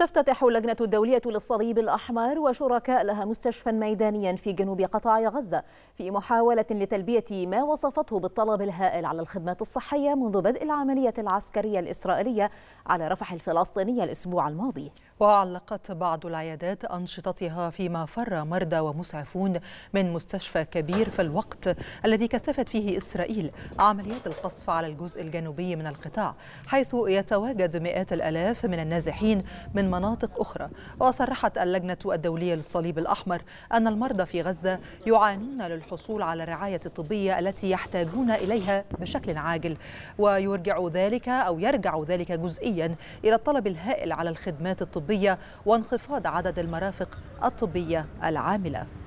تفتتح اللجنة الدولية للصليب الأحمر وشركاء لها مستشفى ميدانيا في جنوب قطاع غزة في محاولة لتلبية ما وصفته بالطلب الهائل على الخدمات الصحية منذ بدء العملية العسكرية الإسرائيلية على رفح الفلسطينية الأسبوع الماضي وعلقت بعض العيادات أنشطتها فيما فر مرضى ومسعفون من مستشفى كبير في الوقت الذي كثفت فيه إسرائيل عمليات القصف على الجزء الجنوبي من القطاع حيث يتواجد مئات الألاف من النازحين من مناطق أخرى وصرحت اللجنة الدولية للصليب الأحمر أن المرضى في غزة يعانون للحصول على الرعاية الطبية التي يحتاجون إليها بشكل عاجل ويرجع ذلك أو يرجع ذلك جزئيا إلى الطلب الهائل على الخدمات الطبية الطبية وانخفاض عدد المرافق الطبية العاملة